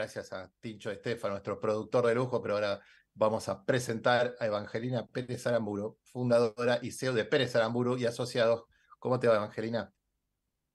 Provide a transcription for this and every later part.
gracias a Tincho Estefa, nuestro productor de lujo, pero ahora vamos a presentar a Evangelina Pérez Aramburu, fundadora y CEO de Pérez Aramburu y Asociados. ¿Cómo te va, Evangelina?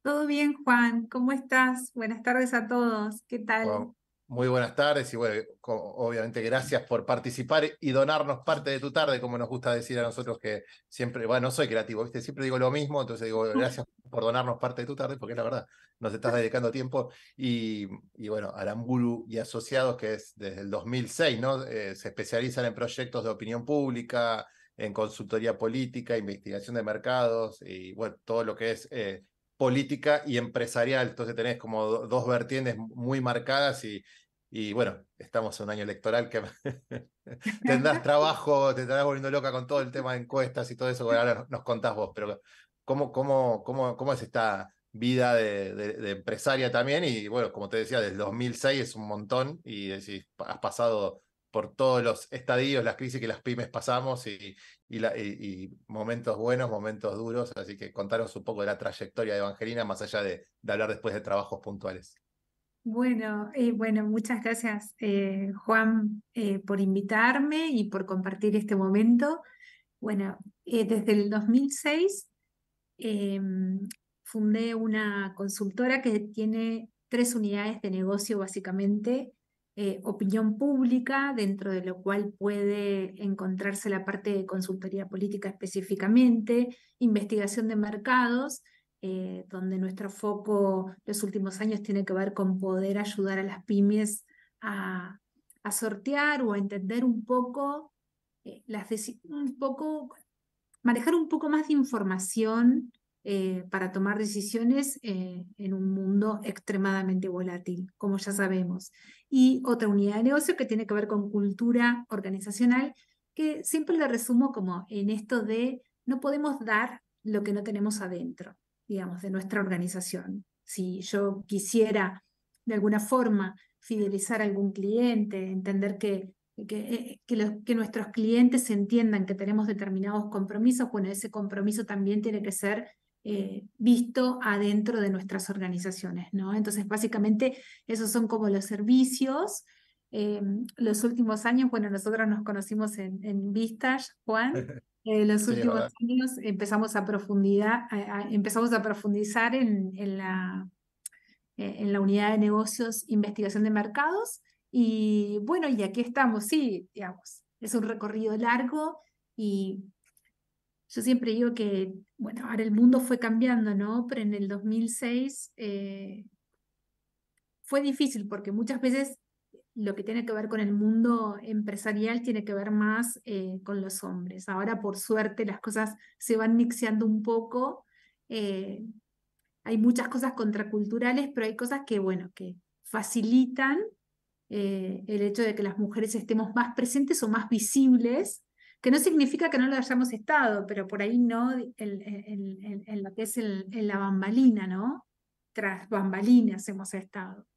Todo bien, Juan. ¿Cómo estás? Buenas tardes a todos. ¿Qué tal? Muy buenas tardes y bueno, obviamente gracias por participar y donarnos parte de tu tarde, como nos gusta decir a nosotros que siempre, bueno, soy creativo, ¿viste? siempre digo lo mismo, entonces digo gracias por donarnos parte de tu tarde, porque la verdad, nos estás dedicando tiempo y, bueno, Aramburu y Asociados, que es desde el 2006, ¿no? Eh, se especializan en proyectos de opinión pública, en consultoría política, investigación de mercados y bueno, todo lo que es eh, política y empresarial. Entonces tenés como dos vertientes muy marcadas y, y bueno, estamos en un año electoral que tendrás trabajo, te estarás volviendo loca con todo el tema de encuestas y todo eso, que ahora nos contás vos, pero ¿cómo, cómo, cómo, cómo es esta vida de, empresaria también? Y bueno, como te decía, desde 2006 es un montón y decís, has pasado por todos los estadios, las crisis que las pymes pasamos y, momentos buenos, momentos duros. Así que contaros un poco de la trayectoria de Evangelina, más allá de, hablar después de trabajos puntuales. Bueno, eh, bueno, muchas gracias eh, Juan eh, por invitarme y por compartir este momento. Bueno, desde el 2006 fundé una consultora que tiene tres unidades de negocio básicamente eh, opinión pública, dentro de lo cual puede encontrarse la parte de consultoría política específicamente, investigación de mercados, eh, donde nuestro foco los últimos años tiene que ver con poder ayudar a las pymes a, sortear o a entender un poco, eh, las un poco, manejar un poco más de información eh, para tomar decisiones eh, en un mundo extremadamente volátil, como ya sabemos. Y otra unidad de negocio que tiene que ver con cultura organizacional, que siempre le resumo como en esto de no podemos dar lo que no tenemos adentro, digamos, de nuestra organización. Si yo quisiera de alguna forma fidelizar a algún cliente, entender que que, que, nuestros clientes entiendan que tenemos determinados compromisos, bueno, ese compromiso también tiene que ser eh, visto adentro de nuestras organizaciones, ¿no? Entonces, básicamente, esos son como los servicios. Eh, los últimos años, bueno, nosotros nos conocimos en, en Vistas, Juan. Eh, los últimos años empezamos a, profundidad, empezamos a profundizar en, la, en la unidad de negocios, investigación de mercados. Y bueno, y aquí estamos, sí, digamos, es un recorrido largo y yo siempre digo que, bueno, ahora el mundo fue cambiando, ¿no? Pero en el 2006 eh, fue difícil porque muchas veces lo que tiene que ver con el mundo empresarial tiene que ver más eh, con los hombres. Ahora, por suerte, las cosas se van mixeando un poco. Eh, hay muchas cosas contraculturales, pero hay cosas que, bueno, que facilitan el hecho de que las mujeres estemos más presentes o más visibles que no significa que no lo hayamos estado, pero por ahí no en lo que es el, la bambalina, ¿no? Tras bambalinas hemos estado.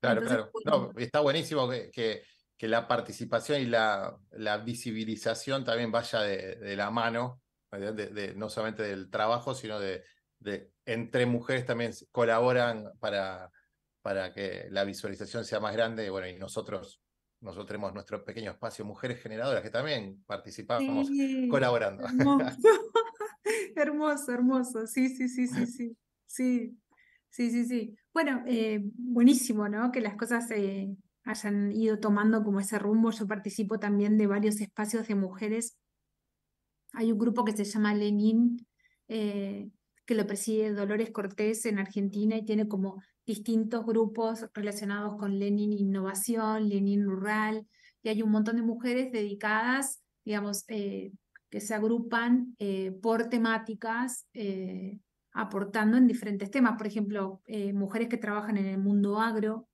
Claro, claro. está buenísimo que, que, la participación y la, la visibilización también vaya de, la mano, no solamente del trabajo, sino de, entre mujeres también colaboran para, para que la visualización sea más grande, bueno, y nosotros nosotros tenemos nuestro pequeño espacio Mujeres Generadoras, que también participamos colaborando. Hermoso. hermoso, sí, sí, sí, sí, sí, sí, sí, sí, Bueno, eh, buenísimo, ¿no? Que las cosas se hayan ido tomando como ese rumbo. Yo participo también de varios espacios de mujeres. Hay un grupo que se llama Lenin, eh, que lo preside Dolores Cortés en Argentina y tiene como distintos grupos relacionados con Lenin Innovación, Lenin Rural, y hay un montón de mujeres dedicadas, digamos, eh, que se agrupan eh, por temáticas, eh, aportando en diferentes temas, por ejemplo, mujeres que trabajan en el mundo agro,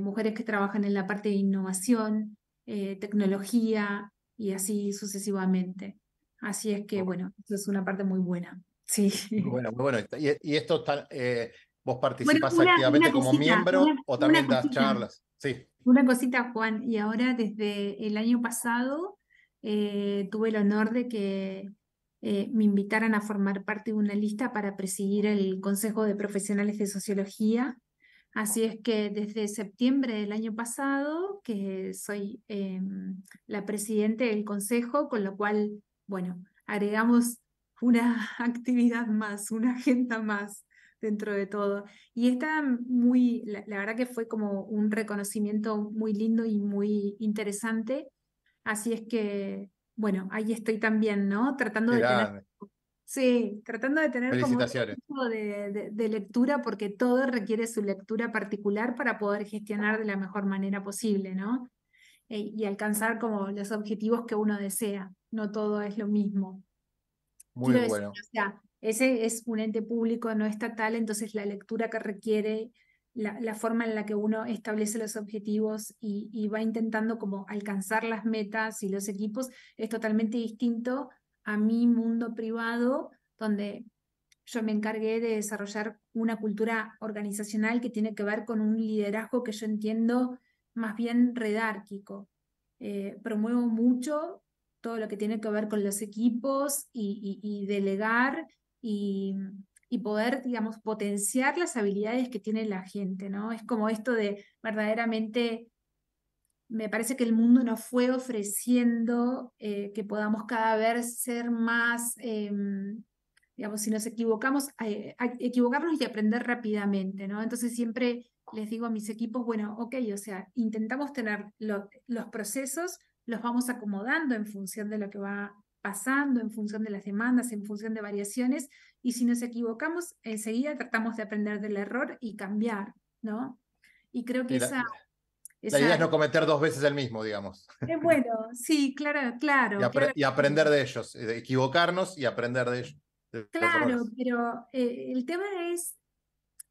mujeres que trabajan en la parte de innovación, tecnología y así sucesivamente. Así es que, bueno, eso es una parte muy buena. Sí. Bueno, muy bueno. Y, esto está, eh, vos participas activamente como miembro o también das charlas. Sí. Una cosita, Juan, y ahora desde el año pasado eh, tuve el honor de que eh, me invitaran a formar parte de una lista para presidir el Consejo de Profesionales de Sociología. Así es que desde septiembre del año pasado, que soy em, la presidente del Consejo, con lo cual, bueno, agregamos una actividad más, una agenda más dentro de todo. Y está muy, la, verdad que fue como un reconocimiento muy lindo y muy interesante. Así es que, bueno, ahí estoy también, ¿no? Tratando de tener... Sí, tratando de tener como un tipo de, lectura porque todo requiere su lectura particular para poder gestionar de la mejor manera posible, ¿no? Eh, y alcanzar como los objetivos que uno desea. No todo es lo mismo. Muy bueno. sea, ese es un ente público no estatal, entonces la lectura que requiere, la, forma en la que uno establece los objetivos y, va intentando como alcanzar las metas y los equipos es totalmente distinto a mi mundo privado, donde yo me encargué de desarrollar una cultura organizacional que tiene que ver con un liderazgo que yo entiendo más bien redárquico. Eh, promuevo mucho todo lo que tiene que ver con los equipos y, delegar y, poder, digamos, potenciar las habilidades que tiene la gente, ¿no? Es como esto de verdaderamente, me parece que el mundo nos fue ofreciendo eh, que podamos cada vez ser más, em, digamos, si nos equivocamos, eh, equivocarnos y aprender rápidamente, ¿no? Entonces siempre les digo a mis equipos, bueno, ok, o sea, intentamos tener los procesos los vamos acomodando en función de lo que va pasando, en función de las demandas, en función de variaciones, y si nos equivocamos, enseguida tratamos de aprender del error y cambiar, ¿no? Y creo que esa, La idea es no cometer dos veces el mismo, digamos. Eh, bueno, sí, claro, claro y, aprender de ellos, eh, equivocarnos y aprender de ellos. claro, pero eh, el tema es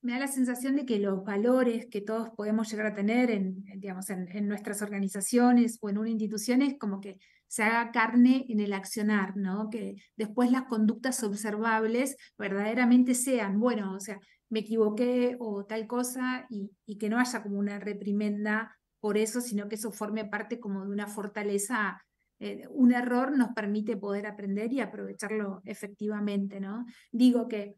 me da la sensación de que los valores que todos podemos llegar a tener en, digamos, en, nuestras organizaciones o en una institución es como que se haga carne en el accionar, ¿no? Que después las conductas observables verdaderamente sean, bueno, o sea, me equivoqué o tal cosa y, y que no haya como una reprimenda por eso, sino que eso forme parte como de una fortaleza eh, un error nos permite poder aprender y aprovecharlo efectivamente, ¿no? Digo que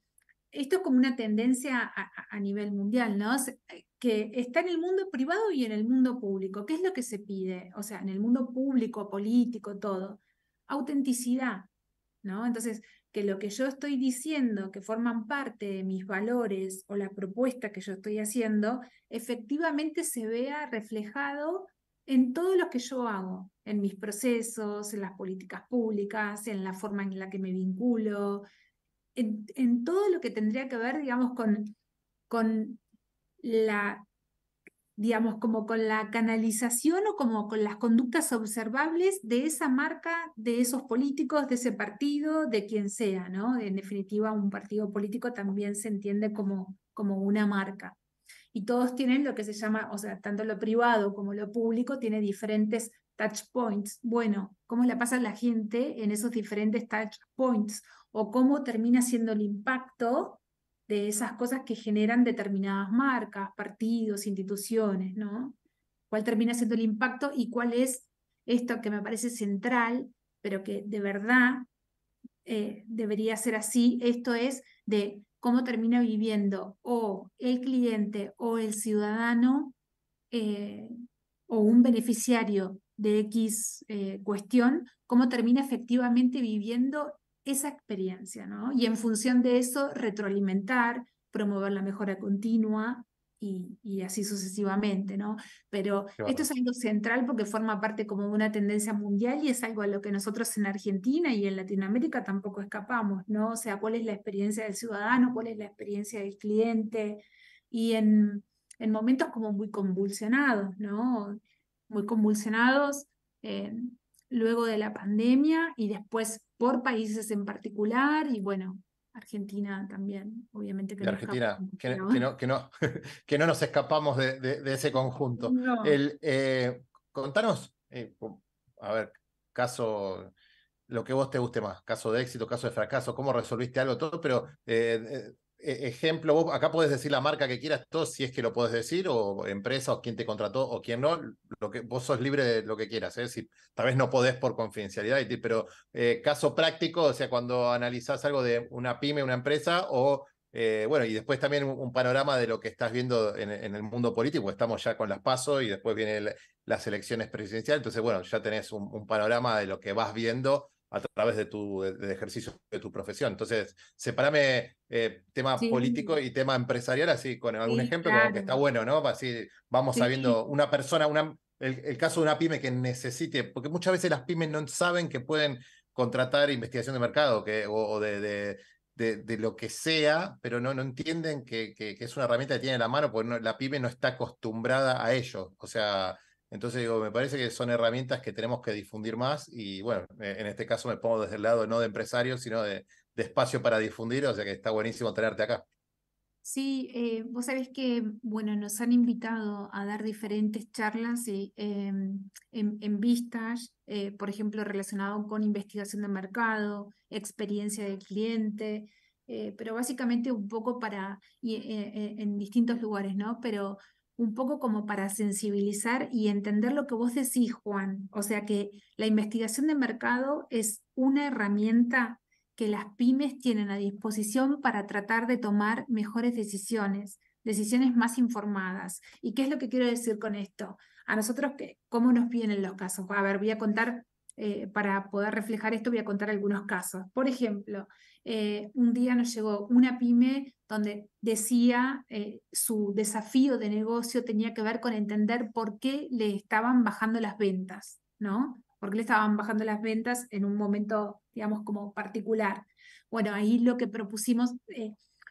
esto es como una tendencia a, nivel mundial, ¿no? Eh, que está en el mundo privado y en el mundo público. ¿Qué es lo que se pide? O sea, en el mundo público, político, todo. Autenticidad, ¿no? Entonces, que lo que yo estoy diciendo, que forman parte de mis valores o la propuesta que yo estoy haciendo, efectivamente se vea reflejado en todo lo que yo hago, en mis procesos, en las políticas públicas, en la forma en la que me vinculo, en, todo lo que tendría que ver, digamos, con, con la digamos, como con la canalización o como con las conductas observables de esa marca, de esos políticos, de ese partido, de quien sea, ¿no? En definitiva, un partido político también se entiende como, como una marca. Y todos tienen lo que se llama, o sea, tanto lo privado como lo público tiene diferentes touch points. Bueno, ¿cómo la pasa a la gente en esos diferentes touch points? o cómo termina siendo el impacto de esas cosas que generan determinadas marcas, partidos, instituciones, ¿no? ¿Cuál termina siendo el impacto y cuál es esto que me parece central, pero que de verdad eh, debería ser así? Esto es de cómo termina viviendo o el cliente o el ciudadano eh, o un beneficiario de X eh, cuestión, cómo termina efectivamente viviendo esa experiencia, ¿no? Y en función de eso, retroalimentar, promover la mejora continua y, así sucesivamente, ¿no? Pero esto es algo central porque forma parte como de una tendencia mundial y es algo a lo que nosotros en Argentina y en Latinoamérica tampoco escapamos, ¿no? O sea, cuál es la experiencia del ciudadano, cuál es la experiencia del cliente y en, momentos como muy convulsionados, ¿no? Muy convulsionados. Eh, luego de la pandemia y después por países en particular y bueno, Argentina también, obviamente que, Argentina, que, no, que, no, nos escapamos de, de, ese conjunto. El, eh, contanos, eh, a ver, caso, lo que vos te guste más, caso de éxito, caso de fracaso, cómo resolviste algo, todo, pero eh, e-, ejemplo, vos acá puedes decir la marca que quieras, todo si es que lo puedes decir, o empresa, o quien te contrató, o quién no, lo que, vos sos libre de lo que quieras, ¿eh? si, tal vez no podés por confidencialidad, pero eh, caso práctico, o sea, cuando analizás algo de una pyme, una empresa, o eh, bueno, y después también un, panorama de lo que estás viendo en, el mundo político, estamos ya con las pasos y después vienen las elecciones presidenciales, entonces bueno, ya tenés un, un panorama de lo que vas viendo a través de tu ejercicio de tu profesión. Entonces, separame eh, tema político y tema empresarial, así con algún ejemplo, que está bueno, ¿no? Así vamos sabiendo una persona, una, el, caso de una pyme que necesite, porque muchas veces las pymes no saben que pueden contratar investigación de mercado o, de, de lo que sea, pero no, no entienden que, que, es una herramienta que tiene la mano, porque la pyme no está acostumbrada a ello. O sea, entonces digo, me parece que son herramientas que tenemos que difundir más y bueno, eh, en este caso me pongo desde el lado no de empresario, sino de, espacio para difundir, o sea que está buenísimo tenerte acá. Sí, eh, vos sabés que, bueno, nos han invitado a dar diferentes charlas y, eh, em, en, vistas, por ejemplo, relacionado con investigación de mercado, experiencia del cliente, pero básicamente un poco para, en distintos lugares, ¿no? Pero un poco como para sensibilizar y entender lo que vos decís, Juan. O sea que la investigación de mercado es una herramienta que las pymes tienen a disposición para tratar de tomar mejores decisiones, decisiones más informadas. ¿Y qué es lo que quiero decir con esto? A nosotros, ¿cómo nos vienen los casos? A ver, voy a contar eh, para poder reflejar esto voy a contar algunos casos. Por ejemplo, eh, un día nos llegó una pyme donde decía eh, su desafío de negocio tenía que ver con entender por qué le estaban bajando las ventas, ¿no? ¿Por qué le estaban bajando las ventas en un momento, digamos, como particular? Bueno, ahí lo que propusimos,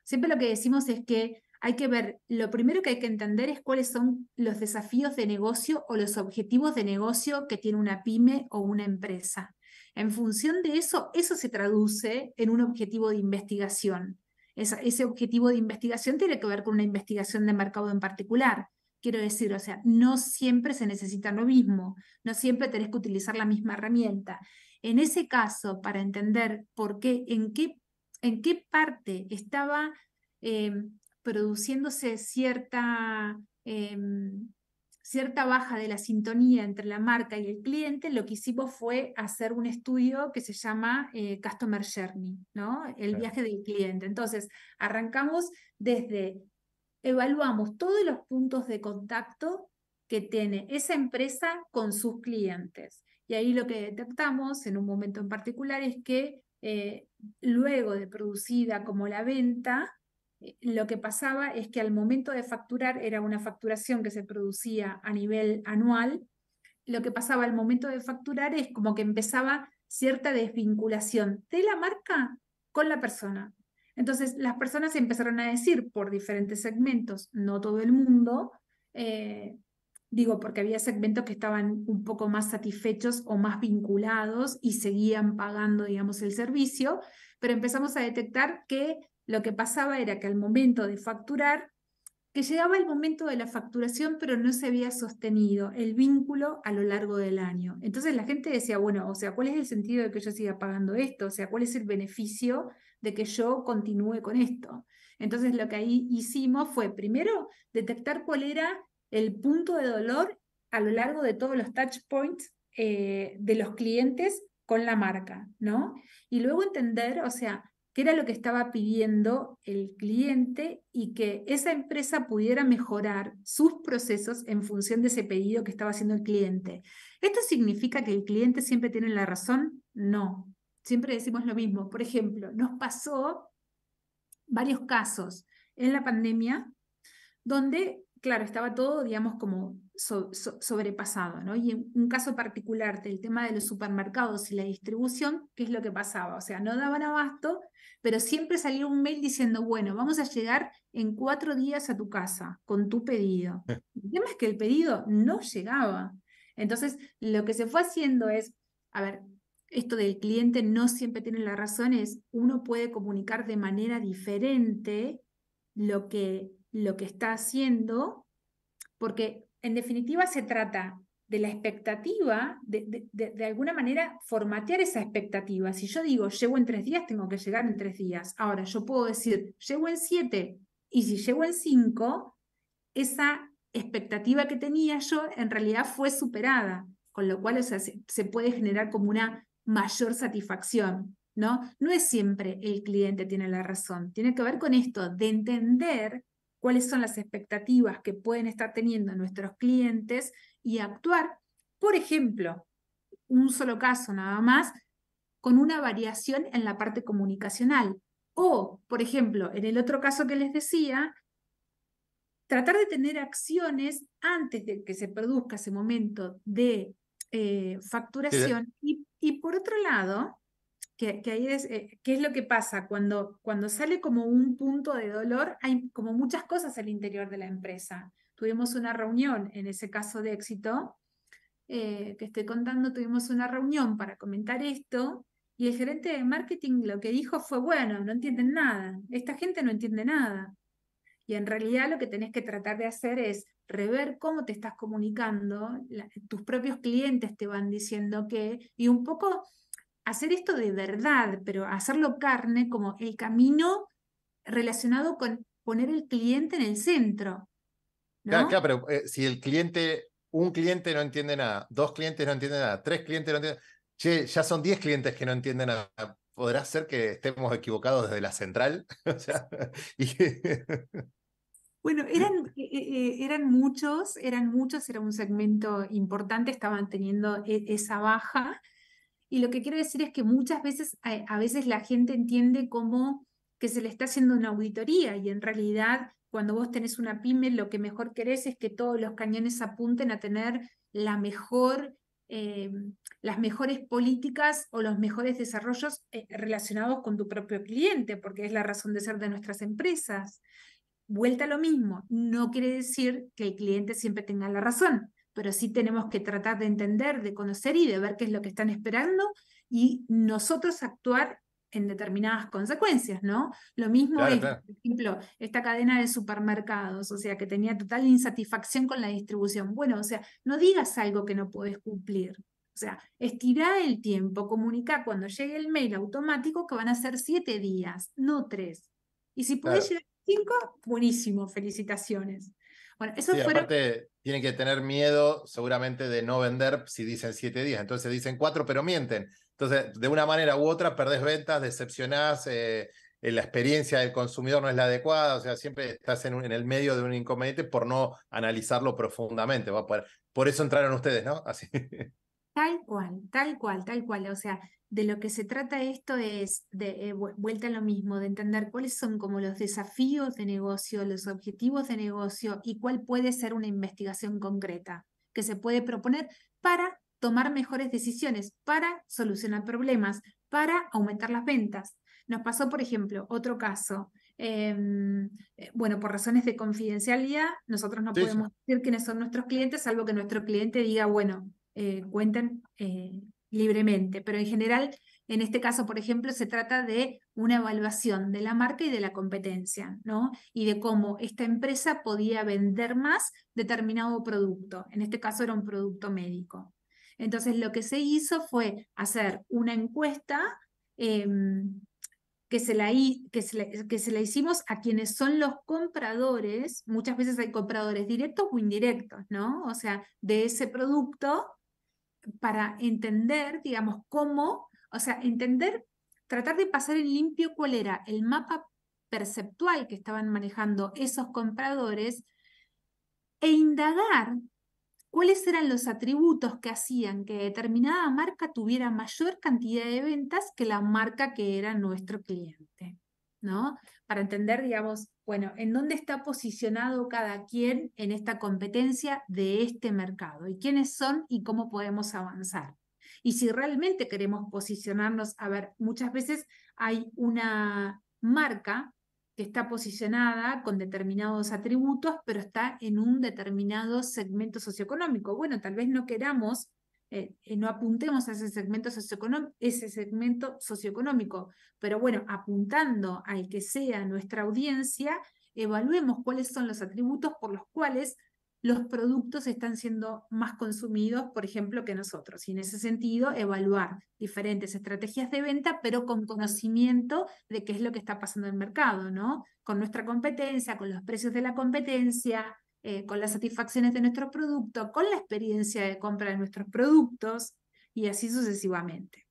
siempre lo que decimos es que hay que ver, lo primero que hay que entender es cuáles son los desafíos de negocio o los objetivos de negocio que tiene una pyme o una empresa. En función de eso, eso se traduce en un objetivo de investigación. ese objetivo de investigación tiene que ver con una investigación de mercado en particular. Quiero decir, o sea, no siempre se necesita lo mismo, no siempre tenés que utilizar la misma herramienta. En ese caso, para entender por qué, en qué, en qué parte estaba eh, produciéndose cierta, em, cierta baja de la sintonía entre la marca y el cliente, lo que hicimos fue hacer un estudio que se llama eh, Customer Journey, ¿no? el viaje del cliente. Entonces, arrancamos desde, evaluamos todos los puntos de contacto que tiene esa empresa con sus clientes. Y ahí lo que detectamos en un momento en particular es que eh, luego de producida como la venta, eh, lo que pasaba es que al momento de facturar era una facturación que se producía a nivel anual. Lo que pasaba al momento de facturar es como que empezaba cierta desvinculación de la marca con la persona. Entonces las personas empezaron a decir por diferentes segmentos, no todo el mundo, eh, digo, porque había segmentos que estaban un poco más satisfechos o más vinculados y seguían pagando, digamos, el servicio, pero empezamos a detectar que lo que pasaba era que al momento de facturar, que llegaba el momento de la facturación, pero no se había sostenido el vínculo a lo largo del año. Entonces la gente decía, bueno, o sea, ¿cuál es el sentido de que yo siga pagando esto? O sea, ¿cuál es el beneficio de que yo continúe con esto? Entonces lo que ahí hicimos fue, primero, detectar cuál era el punto de dolor a lo largo de todos los touch points eh, de los clientes con la marca, ¿no? Y luego entender, o sea, era lo que estaba pidiendo el cliente y que esa empresa pudiera mejorar sus procesos en función de ese pedido que estaba haciendo el cliente. ¿Esto significa que el cliente siempre tiene la razón? No, siempre decimos lo mismo. Por ejemplo, nos pasó varios casos en la pandemia donde, claro, estaba todo, digamos, como sobrepasado, ¿no? Y en un caso particular del tema de los supermercados y la distribución, ¿qué es lo que pasaba? O sea, no daban abasto, pero siempre salía un mail diciendo, bueno, vamos a llegar en cuatro días a tu casa con tu pedido. Eh. El tema es que el pedido no llegaba. Entonces, lo que se fue haciendo es, a ver, esto del cliente no siempre tiene la razón, es uno puede comunicar de manera diferente lo que, lo que está haciendo, porque en definitiva se trata de la expectativa, de, de, alguna manera formatear esa expectativa. Si yo digo, llego en tres días, tengo que llegar en tres días. Ahora, yo puedo decir, llego en siete, y si llego en cinco, esa expectativa que tenía yo en realidad fue superada, con lo cual se, se, puede generar como una mayor satisfacción. ¿no? no es siempre el cliente tiene la razón, tiene que ver con esto, de entender cuáles son las expectativas que pueden estar teniendo nuestros clientes y actuar, por ejemplo, un solo caso nada más, con una variación en la parte comunicacional. O, por ejemplo, en el otro caso que les decía, tratar de tener acciones antes de que se produzca ese momento de eh, facturación. Y, y por otro lado, que, es, eh, ¿qué es lo que pasa? Cuando, cuando sale como un punto de dolor, hay como muchas cosas al interior de la empresa. Tuvimos una reunión, en ese caso de éxito, eh, que estoy contando, tuvimos una reunión para comentar esto y el gerente de marketing lo que dijo fue, bueno, no entienden nada, esta gente no entiende nada. Y en realidad lo que tenés que tratar de hacer es rever cómo te estás comunicando, tus propios clientes te van diciendo qué, y un poco hacer esto de verdad, pero hacerlo carne como el camino relacionado con poner el cliente en el centro. Claro, pero eh, si el cliente, un cliente no entiende nada, dos clientes no entienden nada, tres clientes no entienden Che, ya son diez clientes que no entienden nada. ¿Podrá ser que estemos equivocados desde la central? Bueno, eran, eh, eh, eran muchos, eran muchos, era un segmento importante, estaban teniendo e, esa baja. Y lo que quiero decir es que muchas veces, eh, a, veces la gente entiende como que se le está haciendo una auditoría y en realidad cuando vos tenés una pyme lo que mejor querés es que todos los cañones apunten a tener eh, las mejores políticas o los mejores desarrollos eh, relacionados con tu propio cliente, porque es la razón de ser de nuestras empresas. Vuelta a lo mismo, no quiere decir que el cliente siempre tenga la razón, pero sí tenemos que tratar de entender, de conocer y de ver qué es lo que están esperando y nosotros actuar en determinadas consecuencias, ¿no? Lo mismo es, por ejemplo, esta cadena de supermercados, o sea, que tenía total insatisfacción con la distribución. Bueno, o sea, no digas algo que no puedes cumplir. O sea, estirá el tiempo, comunica cuando llegue el mail automático que van a ser siete días, no tres. Y si puedes llegar cinco, buenísimo, felicitaciones. Bueno, eso tienen que tener miedo seguramente de no vender si dicen siete días. Entonces dicen cuatro, pero mienten. Entonces, de una manera u otra, perdés ventas, decepcionás, eh, eh, la experiencia del consumidor no es la adecuada, o sea, siempre estás en, el medio de un inconveniente por no analizarlo profundamente. por eso entraron ustedes, ¿no? Así. Tal cual, tal cual, tal cual. O sea, de lo que se trata esto es, de eh, vuelta a lo mismo, de entender cuáles son como los desafíos de negocio, los objetivos de negocio y cuál puede ser una investigación concreta que se puede proponer para tomar mejores decisiones, para solucionar problemas, para aumentar las ventas. Nos pasó, por ejemplo, otro caso. Em, eh, bueno, por razones de confidencialidad, nosotros no podemos decir quiénes son nuestros clientes, salvo que nuestro cliente diga, bueno, eh, cuenten eh, libremente. Pero en general, en este caso, por ejemplo, se trata de una evaluación de la marca y de la competencia, ¿no? Y de cómo esta empresa podía vender más determinado producto. En este caso era un producto médico. Entonces, lo que se hizo fue hacer una encuesta em, que, se la, que, se hicimos a quienes son los compradores. Muchas veces hay compradores directos o indirectos, ¿no? O sea, de ese producto para entender, digamos, cómo, o sea, entender, tratar de pasar en limpio cuál era el mapa perceptual que estaban manejando esos compradores e indagar cuáles eran los atributos que hacían que determinada marca tuviera mayor cantidad de ventas que la marca que era nuestro cliente, ¿no? Para entender, digamos, bueno, ¿en dónde está posicionado cada quien en esta competencia de este mercado? ¿Y quiénes son y cómo podemos avanzar? Y si realmente queremos posicionarnos, a ver, muchas veces hay una marca que está posicionada con determinados atributos, pero está en un determinado segmento socioeconómico. Bueno, tal vez no queramos eh, eh, no apuntemos a ese segmento, ese segmento socioeconómico, pero bueno, apuntando al que sea nuestra audiencia, evaluemos cuáles son los atributos por los cuales los productos están siendo más consumidos, por ejemplo, que nosotros. Y en ese sentido, evaluar diferentes estrategias de venta, pero con conocimiento de qué es lo que está pasando en el mercado, ¿no? Con nuestra competencia, con los precios de la competencia, eh, con las satisfacciones de nuestro producto, con la experiencia de compra de nuestros productos y así sucesivamente.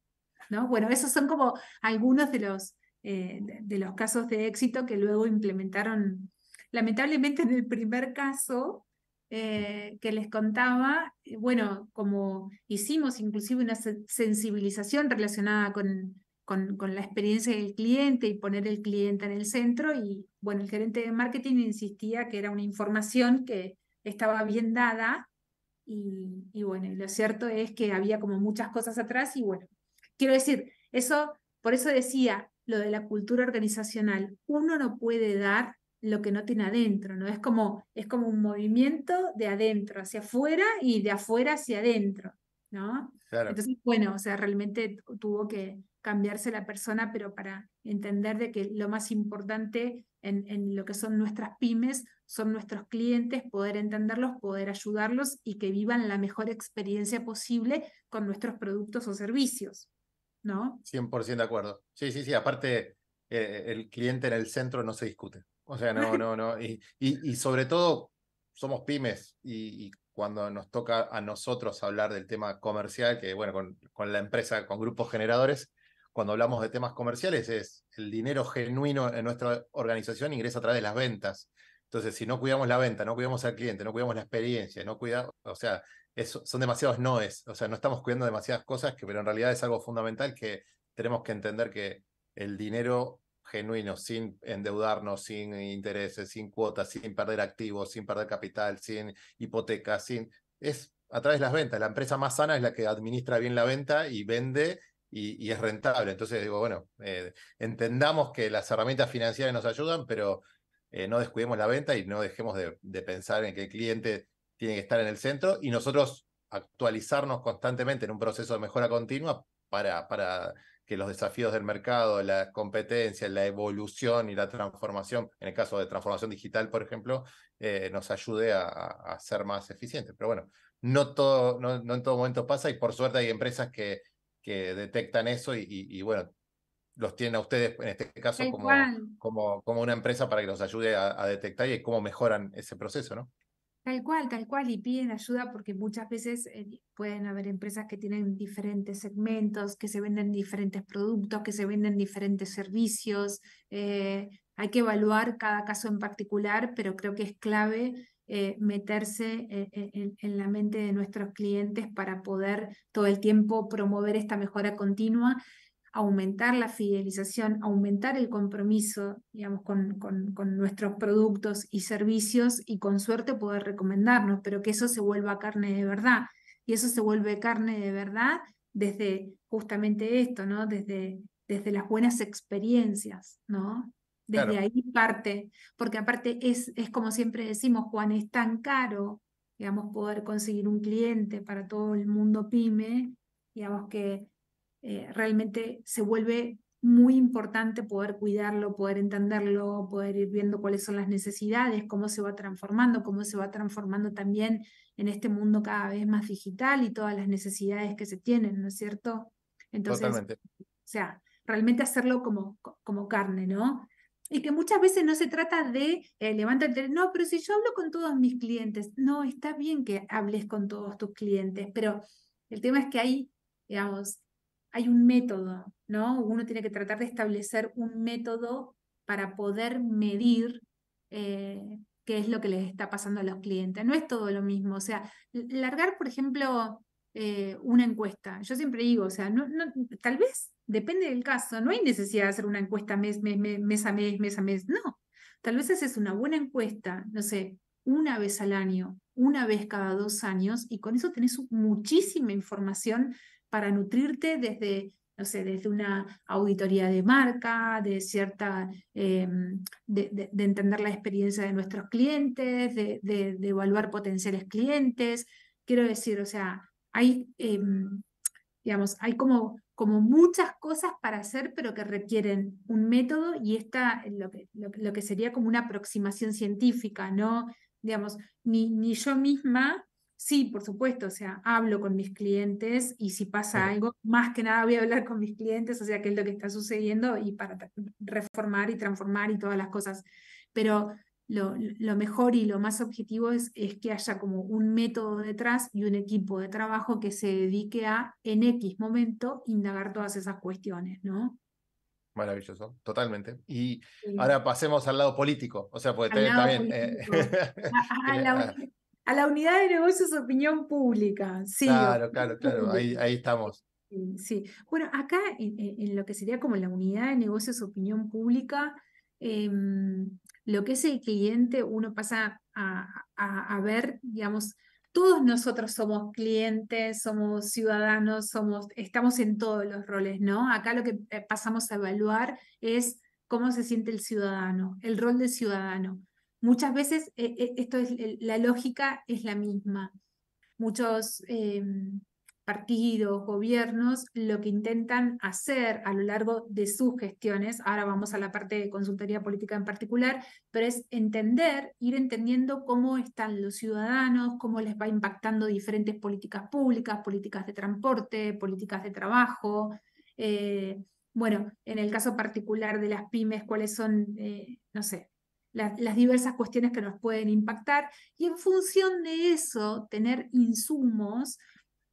¿no? Bueno, esos son como algunos de los, eh, de los casos de éxito que luego implementaron, lamentablemente en el primer caso eh, que les contaba, bueno, como hicimos inclusive una sensibilización relacionada con, con, con, la experiencia del cliente y poner el cliente en el centro. Y bueno, el gerente de marketing insistía que era una información que estaba bien dada y, y bueno, lo cierto es que había como muchas cosas atrás y bueno, quiero decir, eso, por eso decía lo de la cultura organizacional, uno no puede dar lo que no tiene adentro, ¿no? Es como, es como un movimiento de adentro hacia afuera y de afuera hacia adentro, ¿no? Entonces, bueno, o sea, realmente tuvo que, cambiarse la persona, pero para entender de que lo más importante en, en, lo que son nuestras pymes son nuestros clientes, poder entenderlos, poder ayudarlos y que vivan la mejor experiencia posible con nuestros productos o servicios, ¿no? 100% de acuerdo. Sí, sí, sí, aparte eh, el cliente en el centro no se discute. O sea, no, no, no. Y, y, sobre todo somos pymes y, cuando nos toca a nosotros hablar del tema comercial, que bueno, con, con la empresa, con grupos generadores, cuando hablamos de temas comerciales es el dinero genuino en nuestra organización ingresa a través de las ventas. Entonces, si no cuidamos la venta, no cuidamos al cliente, no cuidamos la experiencia, no cuidamos, o sea, son demasiados noes, o sea, no estamos cuidando demasiadas cosas, que, pero en realidad es algo fundamental que tenemos que entender que el dinero genuino, sin endeudarnos, sin intereses, sin cuotas, sin perder activos, sin perder capital, sin hipotecas, sin... es a través de las ventas. La empresa más sana es la que administra bien la venta y vende y, es rentable. Entonces digo, bueno, eh, entendamos que las herramientas financieras nos ayudan, pero eh, no descuidemos la venta y no dejemos de, pensar en que el cliente tiene que estar en el centro y nosotros actualizarnos constantemente en un proceso de mejora continua para, para que los desafíos del mercado, la competencia, la evolución y la transformación, en el caso de transformación digital, por ejemplo, eh, nos ayude a, ser más eficientes. Pero bueno, no, todo, no en todo momento pasa y por suerte hay empresas que que detectan eso y, bueno, los tienen a ustedes en este caso como, como, como, una empresa para que los ayude a, detectar y cómo mejoran ese proceso, ¿no? Tal cual, tal cual, y piden ayuda porque muchas veces eh, pueden haber empresas que tienen diferentes segmentos, que se venden diferentes productos, que se venden diferentes servicios. Eh, hay que evaluar cada caso en particular, pero creo que es clave eh, meterse eh, eh, en, la mente de nuestros clientes para poder todo el tiempo promover esta mejora continua, aumentar la fidelización, aumentar el compromiso, digamos, con, con, nuestros productos y servicios y con suerte poder recomendarnos, pero que eso se vuelva carne de verdad. Y eso se vuelve carne de verdad desde justamente esto, ¿no? Desde, desde las buenas experiencias, ¿no? Desde ahí parte, porque aparte es, es como siempre decimos, Juan, es tan caro, digamos, poder conseguir un cliente para todo el mundo pyme, digamos que eh, realmente se vuelve muy importante poder cuidarlo, poder entenderlo, poder ir viendo cuáles son las necesidades, cómo se va transformando, cómo se va transformando también en este mundo cada vez más digital y todas las necesidades que se tienen, ¿no es cierto? Entonces, Totalmente. o sea, realmente hacerlo como, como carne, ¿no? Y que muchas veces no se trata de eh, levantar el teléfono, no, pero si yo hablo con todos mis clientes, no, está bien que hables con todos tus clientes, pero el tema es que hay, digamos, hay un método, ¿no? Uno tiene que tratar de establecer un método para poder medir eh, qué es lo que les está pasando a los clientes. No es todo lo mismo. O sea, largar, por ejemplo, eh, una encuesta. Yo siempre digo, o sea, no, tal vez depende del caso, no hay necesidad de hacer una encuesta mes, mes, a mes, mes a mes, no. Tal vez haces una buena encuesta, no sé, una vez al año, una vez cada dos años, y con eso tenés muchísima información para nutrirte desde, no sé, desde una auditoría de marca, de cierta, em, de, entender la experiencia de nuestros clientes, de, evaluar potenciales clientes. Quiero decir, o sea, hay, em, digamos, hay como como muchas cosas para hacer, pero que requieren un método y esta, lo que, lo, que sería como una aproximación científica, ¿no? Digamos, ni, ni, yo misma, sí, por supuesto, o sea, hablo con mis clientes y si pasa algo, más que nada voy a hablar con mis clientes, o sea, qué es lo que está sucediendo y para reformar y transformar y todas las cosas. Pero lo, mejor y lo más objetivo es, es que haya como un método detrás y un equipo de trabajo que se dedique a, en X momento, indagar todas esas cuestiones, ¿no? Maravilloso, totalmente. Y ahora pasemos al lado político, o sea, pues eh. también... Eh, ah. A, la, unidad de negocios opinión pública, sí. Claro, claro, claro, ahí, estamos. Sí, bueno, acá en, lo que sería como la unidad de negocios opinión pública, eh, lo que es el cliente, uno pasa a, ver, digamos, todos nosotros somos clientes, somos ciudadanos, somos, estamos en todos los roles, ¿no? Acá lo que eh, pasamos a evaluar es cómo se siente el ciudadano, el rol del ciudadano. Muchas veces eh, eh, esto es, la lógica es la misma. Muchos em, partidos, gobiernos, lo que intentan hacer a lo largo de sus gestiones, ahora vamos a la parte de consultoría política en particular, pero es entender, ir entendiendo cómo están los ciudadanos, cómo les va impactando diferentes políticas públicas, políticas de transporte, políticas de trabajo. Eh, bueno, en el caso particular de las pymes, cuáles son, eh, no sé, las diversas cuestiones que nos pueden impactar y en función de eso, tener insumos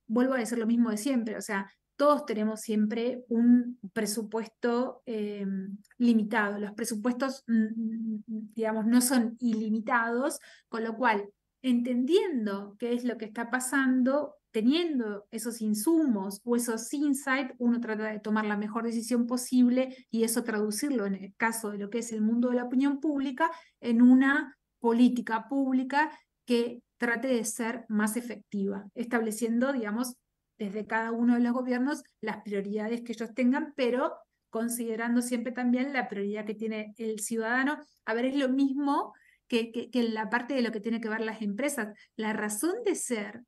vuelvo a decir lo mismo de siempre, o sea, todos tenemos siempre un presupuesto em, limitado. Los presupuestos, mm, mm, mm, digamos, no son ilimitados, con lo cual, entendiendo qué es lo que está pasando, teniendo esos insumos o esos insights, uno trata de tomar la mejor decisión posible y eso traducirlo en el caso de lo que es el mundo de la opinión pública en una política pública que trate de ser más efectiva, estableciendo, digamos, desde cada uno de los gobiernos las prioridades que ellos tengan, pero considerando siempre también la prioridad que tiene el ciudadano. A ver, es lo mismo que, que, en la parte de lo que tiene que ver las empresas. La razón de ser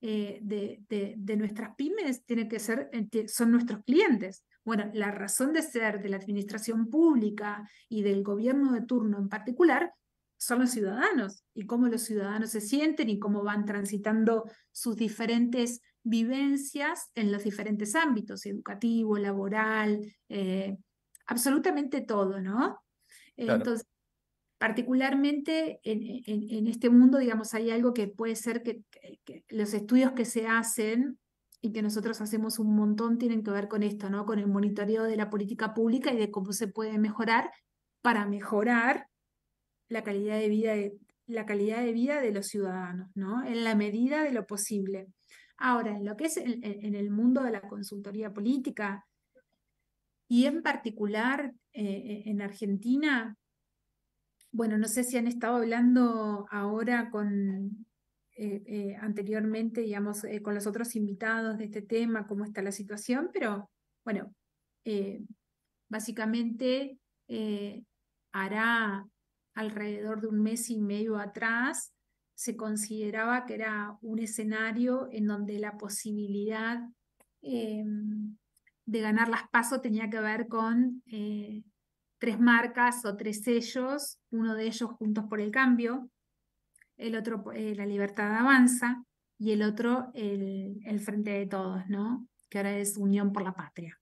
eh, de, de, nuestras pymes tiene que ser, son nuestros clientes. Bueno, la razón de ser de la administración pública y del gobierno de turno en particular son los ciudadanos y cómo los ciudadanos se sienten y cómo van transitando sus diferentes vivencias en los diferentes ámbitos, educativo, laboral, eh, absolutamente todo, ¿no? Entonces, particularmente en, en, este mundo, digamos, hay algo que puede ser que, los estudios que se hacen y que nosotros hacemos un montón tienen que ver con esto, ¿no? Con el monitoreo de la política pública y de cómo se puede mejorar para mejorar la calidad de vida de, la calidad de, vida de los ciudadanos, ¿no? En la medida de lo posible. Ahora, en lo que es en el mundo de la consultoría política y en particular eh, en Argentina, bueno, no sé si han estado hablando ahora con, eh, eh, anteriormente, digamos, con los otros invitados de este tema, cómo está la situación, pero bueno, básicamente hará alrededor de un mes y medio atrás, se consideraba que era un escenario en donde la posibilidad eh, de ganar las pasos tenía que ver con eh, tres marcas o tres sellos, uno de ellos Juntos por el Cambio, el otro eh, La Libertad Avanza y el otro el, Frente de Todos, ¿no? que ahora es Unión por la Patria.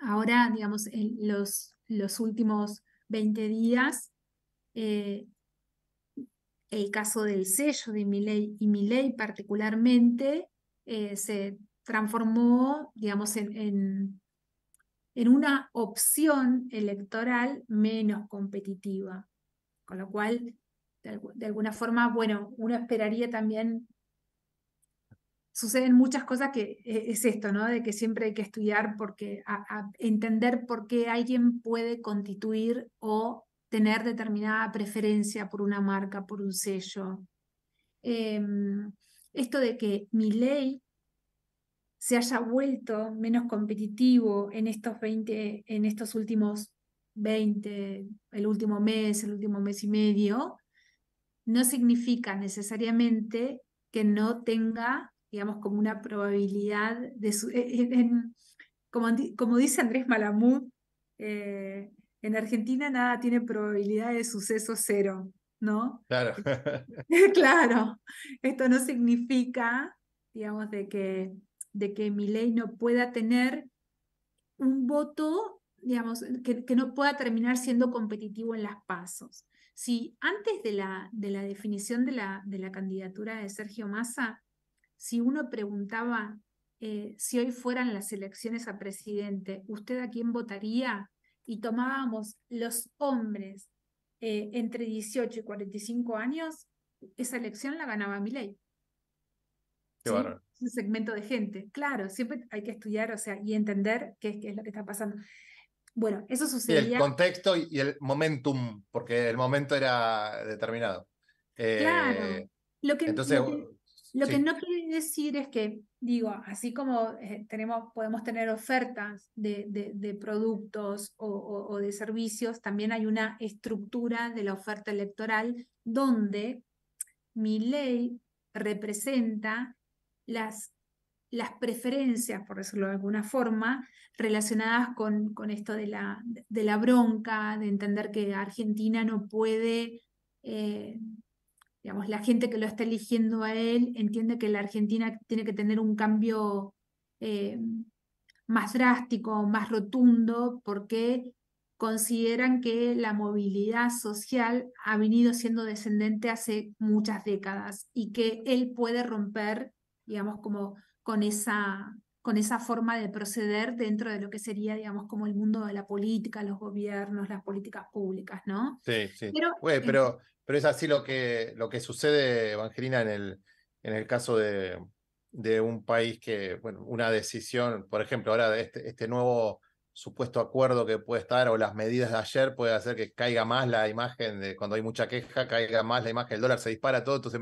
Ahora, digamos, los, los últimos 20 días. Eh, el caso del sello de ley y ley particularmente eh, se transformó, digamos, en, una opción electoral menos competitiva. Con lo cual, de alguna forma, bueno, uno esperaría también suceden muchas cosas que eh, es esto, ¿no? De que siempre hay que estudiar porque entender por qué alguien puede constituir o tener determinada preferencia por una marca, por un sello. Em, esto de que mi ley se haya vuelto menos competitivo en estos 20, en estos últimos 20, el último mes, el último mes y medio, no significa necesariamente que no tenga digamos, como una probabilidad de... Su, e, e, como, como, dice Andrés Malamud, eh, en Argentina nada tiene probabilidad de suceso cero, ¿no? Claro. Eh, claro, esto no significa, digamos, de que, de que mi ley no pueda tener un voto, digamos, que, que no pueda terminar siendo competitivo en las pasos. Si antes de la, de la definición de la, de la candidatura de Sergio Massa, si uno preguntaba eh, si hoy fueran las elecciones a presidente, ¿usted a quién votaría? Y tomábamos los hombres eh, entre 18 y 45 años, esa elección la ganaba Milei. Qué Un segmento de gente. Claro, siempre hay que estudiar, o sea, y entender qué, es lo que está pasando. Bueno, eso sucedía. Y el contexto y el momentum, porque el momento era determinado. claro. Eh, lo que, entonces, lo que no quiere decir es que, digo, así como eh, tenemos, podemos tener ofertas de, productos o, de servicios, también hay una estructura de la oferta electoral donde mi ley representa las, las preferencias, por decirlo de alguna forma, relacionadas con, con esto de la, de la bronca, de entender que Argentina no puede... Eh, la gente que lo está eligiendo a él entiende que la Argentina tiene que tener un cambio eh, más drástico, más rotundo, porque consideran que la movilidad social ha venido siendo descendente hace muchas décadas y que él puede romper, digamos, como con esa, con esa forma de proceder dentro de lo que sería, digamos, como el mundo de la política, los gobiernos, las políticas públicas, ¿no? Sí, sí. Pero, pero, es así lo que, lo que sucede, Evangelina, en el, en el caso de, un país que, bueno, una decisión, por ejemplo, ahora este, este nuevo supuesto acuerdo que puede estar o las medidas de ayer puede hacer que caiga más la imagen de cuando hay mucha queja, caiga más la imagen del dólar, se dispara todo, entonces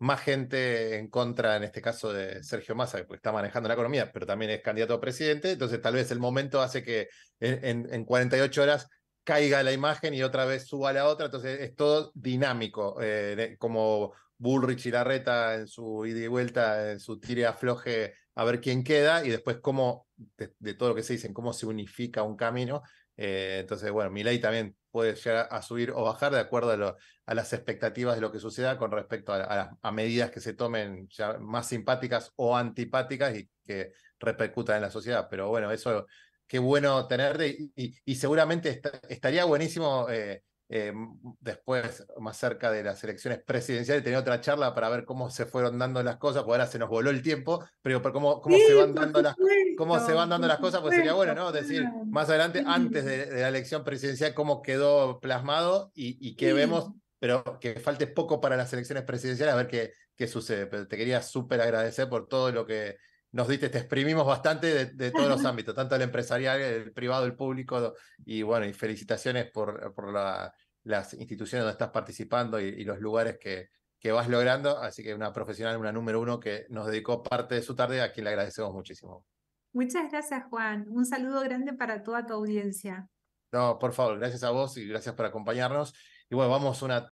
más gente en contra, en este caso de Sergio Massa, que está manejando la economía, pero también es candidato a presidente, entonces tal vez el momento hace que en, 48 horas caiga la imagen y otra vez suba la otra, entonces es todo dinámico, eh, como Bullrich y Larreta en su ida y vuelta, en su tire afloje a ver quién queda y después cómo, de, todo lo que se dicen, cómo se unifica un camino. Eh, entonces, bueno, mi ley también puede llegar a subir o bajar de acuerdo a, las expectativas de lo que suceda con respecto a, medidas que se tomen ya más simpáticas o antipáticas y que repercutan en la sociedad. Pero bueno, eso qué bueno tenerte y, y, seguramente estaría buenísimo eh, eh, después, más cerca de las elecciones presidenciales, tenía otra charla para ver cómo se fueron dando las cosas, porque ahora se nos voló el tiempo, pero cómo, cómo se van dando las, cómo se van dando las cosas, pues sería bueno, ¿no? Decir, más adelante, antes de, la elección presidencial, cómo quedó plasmado y, qué vemos, pero que falte poco para las elecciones presidenciales, a ver qué, qué sucede. Pero te quería súper agradecer por todo lo que nos diste, te exprimimos bastante de, todos los ámbitos, tanto el empresarial, el privado, el público, y bueno, y felicitaciones por, por las instituciones donde estás participando y, los lugares que, que vas logrando. Así que una profesional, una número uno que nos dedicó parte de su tarde, a quien le agradecemos muchísimo. Muchas gracias, Juan. Un saludo grande para toda tu audiencia. No, por favor, gracias a vos y gracias por acompañarnos. Y bueno, vamos una